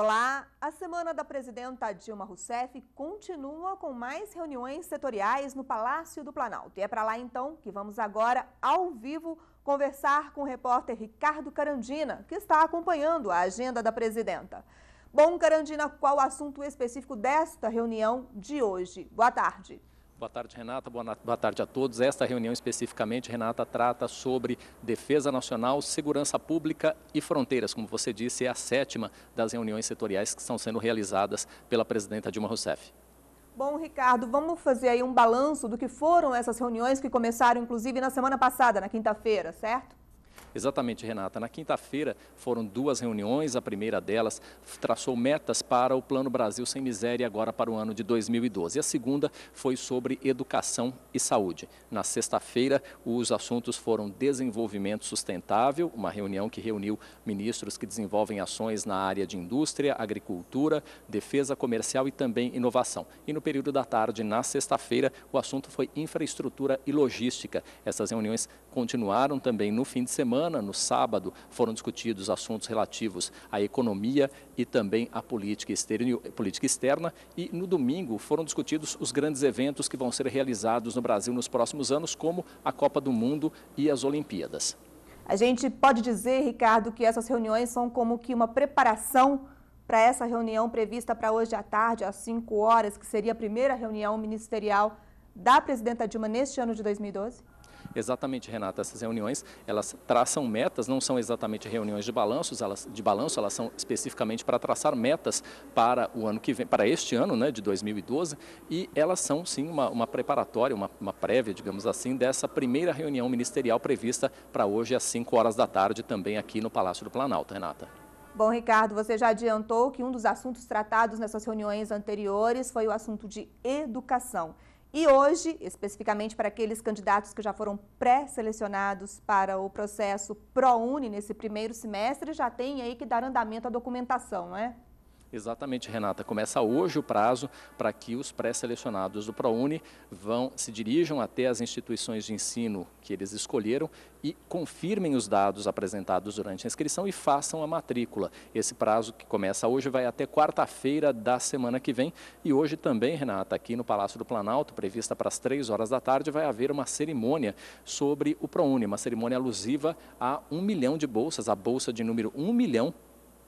Olá, a semana da presidenta Dilma Rousseff continua com mais reuniões setoriais no Palácio do Planalto. E é para lá então que vamos agora ao vivo conversar com o repórter Ricardo Carandina, que está acompanhando a agenda da presidenta. Bom, Carandina, qual o assunto específico desta reunião de hoje? Boa tarde. Boa tarde, Renata. Boa tarde a todos. Esta reunião especificamente, Renata, trata sobre defesa nacional, segurança pública e fronteiras. Como você disse, é a sétima das reuniões setoriais que estão sendo realizadas pela presidenta Dilma Rousseff. Bom, Ricardo, vamos fazer aí um balanço do que foram essas reuniões que começaram, inclusive, na semana passada, na quinta-feira, certo? Exatamente, Renata. Na quinta-feira foram duas reuniões. A primeira delas traçou metas para o Plano Brasil Sem Miséria agora para o ano de 2012. E a segunda foi sobre educação e saúde. Na sexta-feira, os assuntos foram desenvolvimento sustentável, uma reunião que reuniu ministros que desenvolvem ações na área de indústria, agricultura, defesa comercial e também inovação. E no período da tarde, na sexta-feira, o assunto foi infraestrutura e logística. Essas reuniões continuaram também no fim de semana semana, no sábado, foram discutidos assuntos relativos à economia e também à política externa. E no domingo foram discutidos os grandes eventos que vão ser realizados no Brasil nos próximos anos, como a Copa do Mundo e as Olimpíadas. A gente pode dizer, Ricardo, que essas reuniões são como que uma preparação para essa reunião prevista para hoje à tarde, às 5 horas, que seria a primeira reunião ministerial da presidenta Dilma neste ano de 2012? Exatamente, Renata, essas reuniões, elas traçam metas, não são exatamente reuniões de balanços, elas de balanço, elas são especificamente para traçar metas para o ano que vem, para este ano, né, de 2012, e elas são sim uma, uma preparatória, uma, uma prévia, digamos assim, dessa primeira reunião ministerial prevista para hoje às 5 horas da tarde, também aqui no Palácio do Planalto, Renata. Bom, Ricardo, você já adiantou que um dos assuntos tratados nessas reuniões anteriores foi o assunto de educação. E hoje, especificamente para aqueles candidatos que já foram pré-selecionados para o processo ProUni nesse primeiro semestre, já tem aí que dar andamento à documentação, não é? Exatamente, Renata. Começa hoje o prazo para que os pré-selecionados do ProUni vão, se dirijam até as instituições de ensino que eles escolheram e confirmem os dados apresentados durante a inscrição e façam a matrícula. Esse prazo que começa hoje vai até quarta-feira da semana que vem. E hoje também, Renata, aqui no Palácio do Planalto, prevista para as três horas da tarde, vai haver uma cerimônia sobre o ProUni, uma cerimônia alusiva a um milhão de bolsas, a bolsa de número um milhão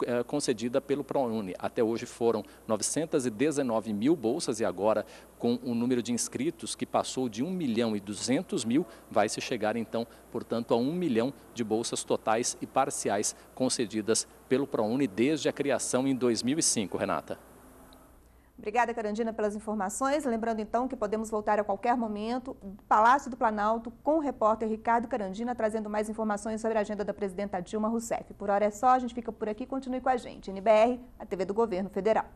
é, concedida pelo ProUni. Até hoje foram 919 mil bolsas e agora, com o número de inscritos que passou de 1 milhão e 200 mil, vai se chegar então, portanto, a 1 milhão de bolsas totais e parciais concedidas pelo ProUni desde a criação em 2005, Renata. Obrigada, Carandina, pelas informações. Lembrando, então, que podemos voltar a qualquer momento Palácio do Planalto com o repórter Ricardo Carandina, trazendo mais informações sobre a agenda da presidenta Dilma Rousseff. Por hora é só, a gente fica por aqui. Continue com a gente. NBR, a TV do Governo Federal.